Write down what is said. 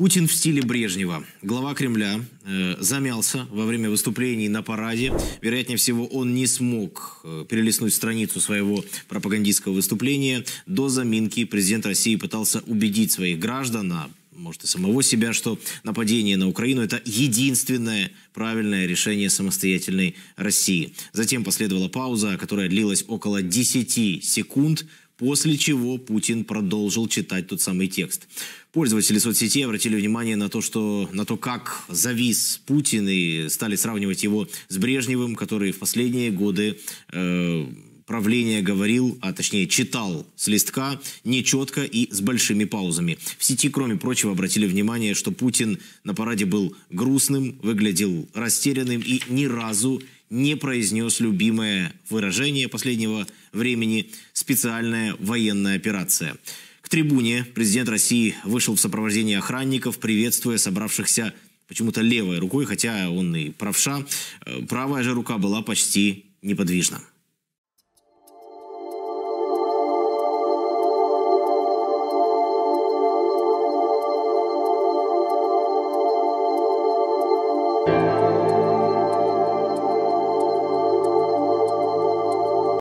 Путин в стиле Брежнева. Глава Кремля э, замялся во время выступлений на параде. Вероятнее всего, он не смог э, перелистнуть страницу своего пропагандистского выступления. До заминки президент России пытался убедить своих граждан, а может и самого себя, что нападение на Украину – это единственное правильное решение самостоятельной России. Затем последовала пауза, которая длилась около 10 секунд – После чего Путин продолжил читать тот самый текст. Пользователи соцсетей обратили внимание на то, что, на то, как завис Путин и стали сравнивать его с Брежневым, который в последние годы э, правления говорил, а точнее читал с листка, нечетко и с большими паузами. В сети, кроме прочего, обратили внимание, что Путин на параде был грустным, выглядел растерянным и ни разу не произнес любимое выражение последнего времени «специальная военная операция». К трибуне президент России вышел в сопровождении охранников, приветствуя собравшихся почему-то левой рукой, хотя он и правша. Э, правая же рука была почти неподвижна. thank you